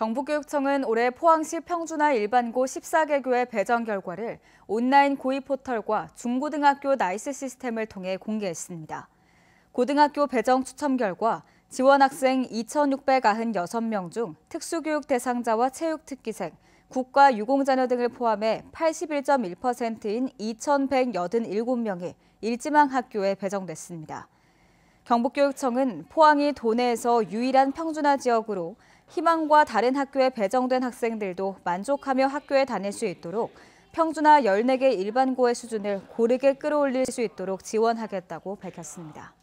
경북교육청은 올해 포항시 평준화 일반고 14개 교의 배정 결과를 온라인 고위 포털과 중고등학교 나이스 시스템을 통해 공개했습니다. 고등학교 배정 추첨 결과 지원 학생 2,696명 중 특수교육 대상자와 체육특기생, 국가 유공자녀 등을 포함해 81.1%인 2,187명이 일지망 학교에 배정됐습니다. 경북교육청은 포항이 도내에서 유일한 평준화 지역으로 희망과 다른 학교에 배정된 학생들도 만족하며 학교에 다닐 수 있도록 평준화 14개 일반고의 수준을 고르게 끌어올릴 수 있도록 지원하겠다고 밝혔습니다.